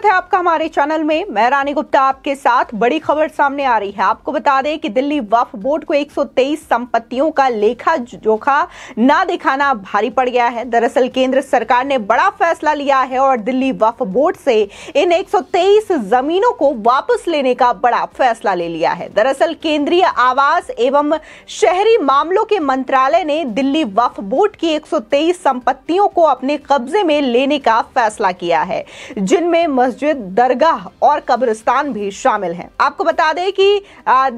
स्वागत है आपका हमारे चैनल में मैं रानी गुप्ता आपके साथ बड़ी खबर सामने आ रही है आपको बता दें कि दिल्ली वफ बोर्ड को 123 संपत्तियों का लेखा जोखा ना दिखाना भारी पड़ गया है दरअसल केंद्र सरकार ने बड़ा फैसला लिया है और दिल्ली वफ बोर्ड से इन 123 जमीनों को वापस लेने का बड़ा फैसला ले लिया है दरअसल केंद्रीय आवास एवं शहरी मामलों के मंत्रालय ने दिल्ली वफ बोर्ड की एक संपत्तियों को अपने कब्जे में लेने का फैसला किया है जिनमें मस्जिद दरगाह और कब्रिस्तान भी शामिल हैं। आपको बता दें कि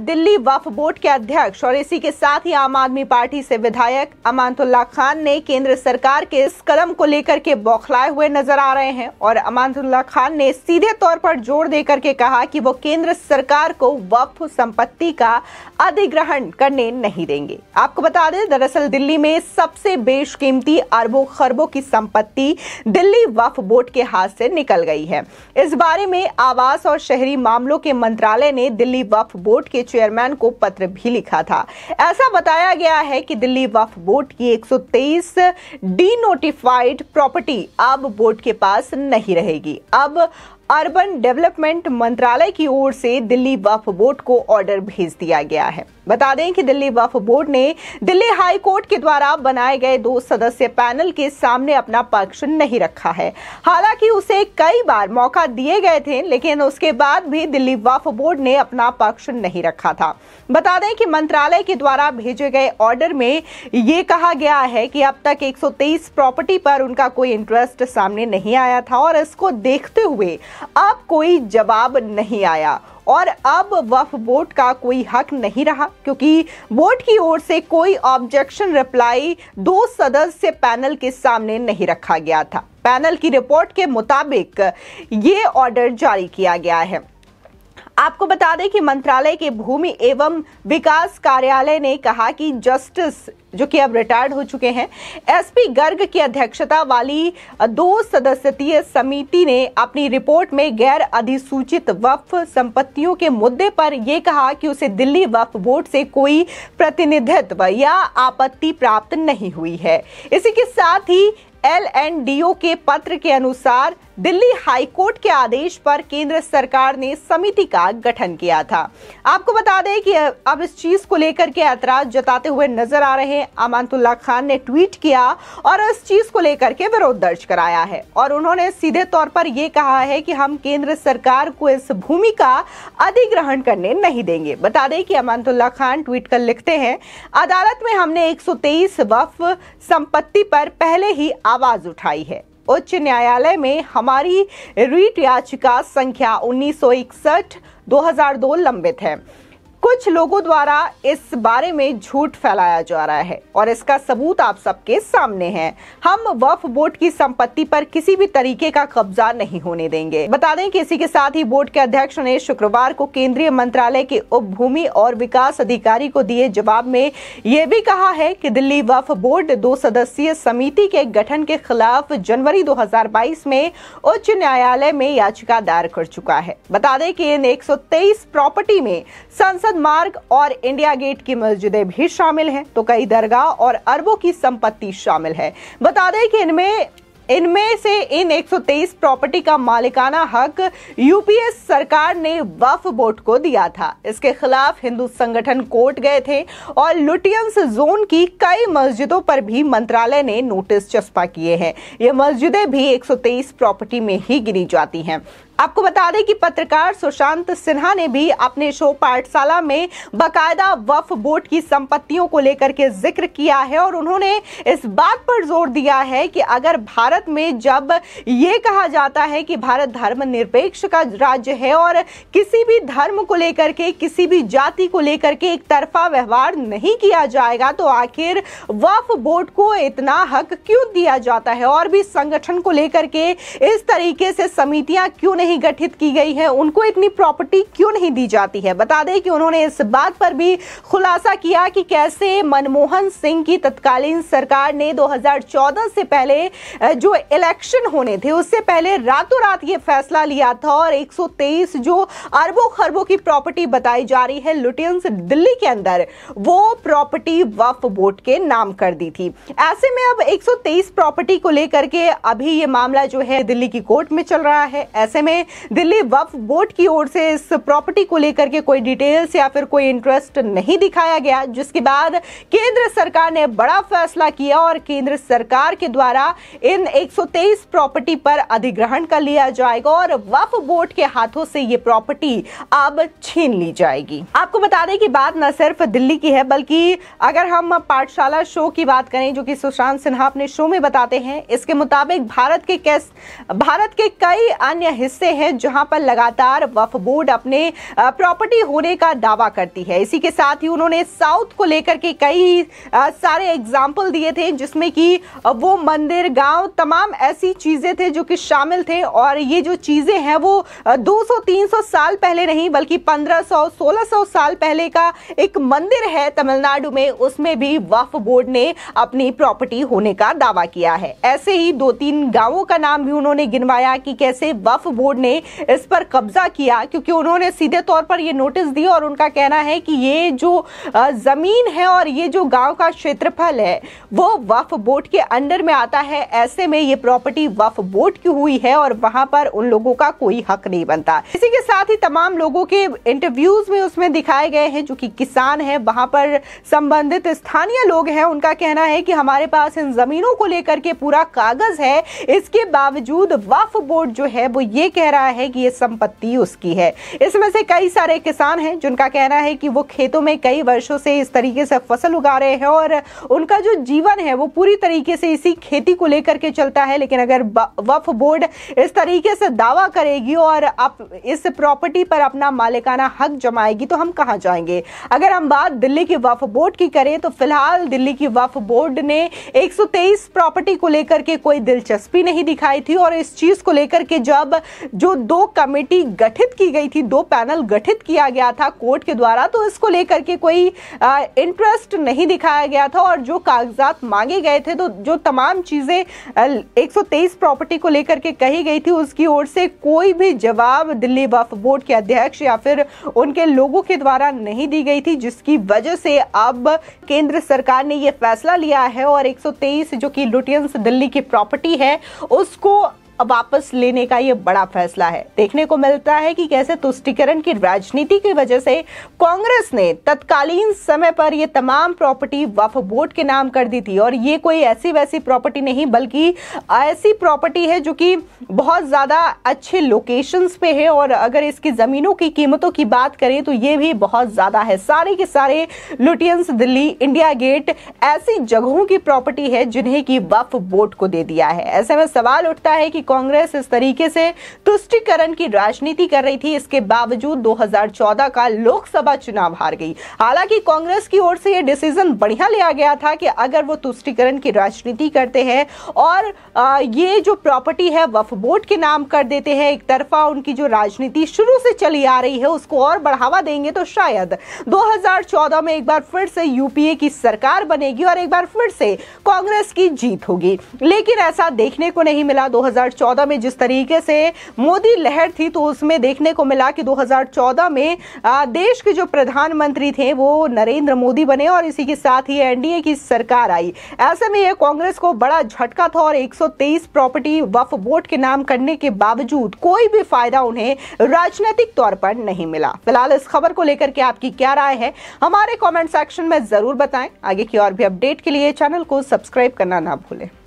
दिल्ली वफ बोर्ड के अध्यक्ष और इसी के साथ ही आम आदमी पार्टी से विधायक अमानतुल्ला खान ने केंद्र सरकार के इस कदम को लेकर के बौखलाए हुए नजर आ रहे हैं और अमानतुल्ला खान ने सीधे तौर पर जोर देकर के कहा कि वो केंद्र सरकार को वफ संपत्ति का अधिग्रहण करने नहीं देंगे आपको बता दें दरअसल दिल्ली में सबसे बेशकीमती अरबों खरबों की संपत्ति दिल्ली वफ बोर्ड के हाथ से निकल गई है इस बारे में आवास और शहरी मामलों के मंत्रालय ने दिल्ली वफ बोर्ड के चेयरमैन को पत्र भी लिखा था ऐसा बताया गया है कि दिल्ली वफ बोर्ड की 123 डी नोटिफाइड प्रॉपर्टी अब बोर्ड के पास नहीं रहेगी अब अर्बन डेवलपमेंट मंत्रालय की ओर से दिल्ली वफ बोर्ड को ऑर्डर भेज दिया गया है बता दें कि दिल्ली वफ बोर्ड ने दिल्ली हाई कोर्ट के द्वारा बनाए गए दो सदस्य पैनल के सामने अपना पक्ष नहीं रखा है हालांकि उसे कई बार मौका दिए गए थे लेकिन उसके बाद भी दिल्ली वफ बोर्ड ने अपना पक्ष नहीं रखा था बता दें कि मंत्रालय के द्वारा भेजे गए ऑर्डर में ये कहा गया है कि अब तक एक प्रॉपर्टी पर उनका कोई इंटरेस्ट सामने नहीं आया था और इसको देखते हुए अब कोई जवाब नहीं आया और अब वफ बोर्ड का कोई हक नहीं रहा क्योंकि बोर्ड की ओर से कोई ऑब्जेक्शन रिप्लाई दो सदस्य पैनल के सामने नहीं रखा गया था पैनल की रिपोर्ट के मुताबिक ये ऑर्डर जारी किया गया है आपको बता दें कि मंत्रालय के भूमि एवं विकास कार्यालय ने कहा कि जस्टिस जो कि अब रिटायर्ड हो चुके हैं एसपी गर्ग की अध्यक्षता वाली दो सदस्यीय समिति ने अपनी रिपोर्ट में गैर अधिसूचित वफ संपत्तियों के मुद्दे पर यह कहा कि उसे दिल्ली वफ बोर्ड से कोई प्रतिनिधित्व या आपत्ति प्राप्त नहीं हुई है इसी के साथ ही एल के पत्र के अनुसार दिल्ली हाईकोर्ट के आदेश पर केंद्र सरकार ने समिति का गठन किया था आपको बता दें कि अब इस चीज को लेकर के ऐतराज जताते हुए नजर आ रहे अमानतुल्ला खान ने ट्वीट किया और इस चीज को लेकर के विरोध दर्ज कराया है और उन्होंने सीधे तौर पर यह कहा है कि हम केंद्र सरकार को इस भूमि का अधिग्रहण करने नहीं देंगे बता दें कि अमानतुल्ला खान ट्वीट कर लिखते हैं अदालत में हमने एक वफ संपत्ति पर पहले ही आवाज उठाई है उच्च न्यायालय में हमारी रीट याचिका संख्या 1961 2002 लंबित है कुछ लोगों द्वारा इस बारे में झूठ फैलाया जा रहा है और इसका सबूत आप सबके सामने है हम वफ बोर्ड की संपत्ति पर किसी भी तरीके का कब्जा नहीं होने देंगे बता दें कि इसी के साथ ही बोर्ड के अध्यक्ष ने शुक्रवार को केंद्रीय मंत्रालय के उपभूमि और विकास अधिकारी को दिए जवाब में यह भी कहा है की दिल्ली वफ बोर्ड दो सदस्यीय समिति के गठन के खिलाफ जनवरी दो में उच्च न्यायालय में याचिका दायर कर चुका है बता दें की इन एक प्रॉपर्टी में संसद सरहद मार्ग और इंडिया गेट की मस्जिदें भी शामिल हैं तो कई दरगाह और अरबों की संपत्ति शामिल है बता दें कि इनमें इनमें से इन 123 प्रॉपर्टी का मालिकाना हक यूपीएस सरकार ने वफ बोर्ड को दिया था इसके खिलाफ हिंदू संगठन कोर्ट गए थे और लुटियंस जोन की कई मस्जिदों पर भी मंत्रालय ने नोटिस चस्पा किए हैं ये मस्जिदें भी 123 प्रॉपर्टी में ही गिनी जाती हैं आपको बता दें कि पत्रकार सुशांत सिन्हा ने भी अपने शो पाठशाला में बाकायदा वफ बोर्ड की संपत्तियों को लेकर के जिक्र किया है और उन्होंने इस बात पर जोर दिया है कि अगर भारत में जब ये कहा जाता है कि भारत धर्मनिरपेक्ष का राज्य है और किसी भी धर्म को लेकर के किसी भी जाति को लेकर के एक तरफा व्यवहार नहीं किया जाएगा तो आखिर वफ बोर्ड को इतना हक क्यों दिया जाता है और भी संगठन को लेकर के इस तरीके से समितियां क्यों नहीं नहीं गठित की गई है उनको इतनी प्रॉपर्टी क्यों नहीं दी जाती है बता दें कि उन्होंने इस बात पर भी खुलासा किया कि कैसे मनमोहन सिंह की तत्कालीन सरकार ने 2014 से पहले जो इलेक्शन होने थे उससे पहले रातों रात ये फैसला लिया था और एक जो अरबों खरबों की प्रॉपर्टी बताई जा रही है लुटियंस दिल्ली के अंदर वो प्रॉपर्टी वफ बोर्ड के नाम कर दी थी ऐसे में अब एक प्रॉपर्टी को लेकर के अभी ये मामला जो है दिल्ली की कोर्ट में चल रहा है ऐसे में में दिल्ली वफ बोर्ड की ओर से इस प्रॉपर्टी को लेकर के कोई डिटेल्स या फिर कोई इंटरेस्ट नहीं दिखाया गया जिसके बाद केंद्र सरकार ने बड़ा फैसला किया और केंद्र सरकार के द्वारा इन 123 प्रॉपर्टी पर अधिग्रहण कर लिया जाएगा और वफ बोर्ड के हाथों से ये प्रॉपर्टी अब छीन ली जाएगी आपको बता दें कि बात न सिर्फ दिल्ली की है बल्कि अगर हम पाठशाला शो की बात करें जो कि सुशांत सिन्हा अपने शो में बताते हैं इसके मुताबिक भारत के कैस भारत के कई अन्य हिस्से ऐसे हैं जहां पर लगातार वफ बोर्ड अपने प्रॉपर्टी होने का दावा करती है इसी के साथ ही उन्होंने साउथ को लेकर के कई सारे एग्जाम्पल दिए थे जिसमें कि वो मंदिर गांव तमाम ऐसी चीज़ें थे जो कि शामिल थे और ये जो चीज़ें हैं वो 200-300 साल पहले नहीं बल्कि 1500-1600 साल पहले का एक मंदिर है तमिलनाडु में उसमें भी वफ बोर्ड ने अपनी प्रॉपर्टी होने का दावा किया है ऐसे ही दो तीन गांवों का नाम भी उन्होंने गिनवाया कि कैसे वफ बोर्ड बोर्ड ने इस पर कब्जा किया क्योंकि उन्होंने सीधे तौर पर यह नोटिस दी और उनका कहना है कि ये जो ज़मीन है और ये जो गांव का क्षेत्रफल है वो वफ बोर्ड के अंडर में आता है ऐसे में ये प्रॉपर्टी वफ बोर्ड की हुई है और वहां पर उन लोगों का कोई हक नहीं बनता इसी के साथ ही तमाम लोगों के इंटरव्यूज में उसमें दिखाए गए हैं जो कि किसान है वहां पर संबंधित स्थानीय लोग हैं उनका कहना है कि हमारे पास इन जमीनों को लेकर के पूरा कागज है इसके बावजूद वफ बोर्ड जो है वो ये कह कह रहा है कि ये संपत्ति उसकी है इसमें से कई सारे किसान हैं जिनका कहना है कि वो खेतों में कई वर्षों से इस तरीके से फसल उगा रहे हैं और उनका जो जीवन है वो पूरी तरीके से इसी खेती को लेकर के चलता है लेकिन अगर वफ बोर्ड इस तरीके से दावा करेगी और आप इस प्रॉपर्टी पर अपना मालिकाना हक जमाएगी तो हम कहाँ जाएंगे अगर हम बात दिल्ली की वफ बोर्ड की करें तो फिलहाल दिल्ली की वफ बोर्ड ने एक प्रॉपर्टी को लेकर के कोई दिलचस्पी नहीं दिखाई थी और इस चीज़ को लेकर के जब जो दो कमेटी गठित की गई थी दो पैनल गठित किया गया था कोर्ट के द्वारा तो इसको लेकर के कोई इंटरेस्ट नहीं दिखाया गया था और जो कागजात मांगे गए थे तो जो तमाम चीज़ें एक प्रॉपर्टी को लेकर के कही गई थी उसकी ओर से कोई भी जवाब दिल्ली वफ बोर्ड के अध्यक्ष या फिर उनके लोगों के द्वारा नहीं दी गई थी जिसकी वजह से अब केंद्र सरकार ने यह फैसला लिया है और 123 जो कि लुटियंस दिल्ली की प्रॉपर्टी है उसको वापस लेने का ये बड़ा फैसला है देखने को मिलता है कि कैसे तुष्टिकरण की राजनीति की वजह से कांग्रेस ने तत्कालीन समय पर ये तमाम प्रॉपर्टी वफ बोर्ड के नाम कर दी थी और ये कोई ऐसी वैसी प्रॉपर्टी नहीं बल्कि ऐसी प्रॉपर्टी है जो कि बहुत ज़्यादा अच्छे लोकेशंस पे है और अगर इसकी ज़मीनों की कीमतों की बात करें तो ये भी बहुत ज़्यादा है सारे के सारे लुटियंस दिल्ली इंडिया गेट ऐसी जगहों की प्रॉपर्टी है जिन्हें की वफ बोर्ड को दे दिया है ऐसे में सवाल उठता है कि कांग्रेस इस तरीके से तुष्टिकरण की राजनीति कर रही थी इसके बावजूद 2014 का लोकसभा चुनाव हार गई हालांकि कांग्रेस की ओर से यह डिसीजन बढ़िया लिया गया था कि अगर वो तुष्टिकरण की राजनीति करते हैं और ये जो प्रॉपर्टी है वफ बोर्ड के नाम कर देते हैं एक तरफा उनकी जो राजनीति शुरू से चली आ रही है उसको और बढ़ावा देंगे तो शायद 2014 में एक बार फिर से यूपीए की सरकार बनेगी और एक बार फिर से कांग्रेस की जीत होगी लेकिन ऐसा देखने को नहीं मिला 2014 में जिस तरीके से मोदी लहर थी तो उसमें देखने को मिला कि 2014 में देश के जो प्रधानमंत्री थे वो नरेंद्र मोदी बने और इसी के साथ ही एनडीए की सरकार आई ऐसे में यह कांग्रेस को बड़ा झटका था और 123 प्रॉपर्टी वफ बोर्ड के नाम करने के बावजूद कोई भी फायदा उन्हें राजनीतिक तौर पर नहीं मिला फिलहाल इस खबर को लेकर के आपकी क्या राय है हमारे कमेंट सेक्शन में जरूर बताएं आगे की और भी अपडेट के लिए चैनल को सब्सक्राइब करना ना भूलें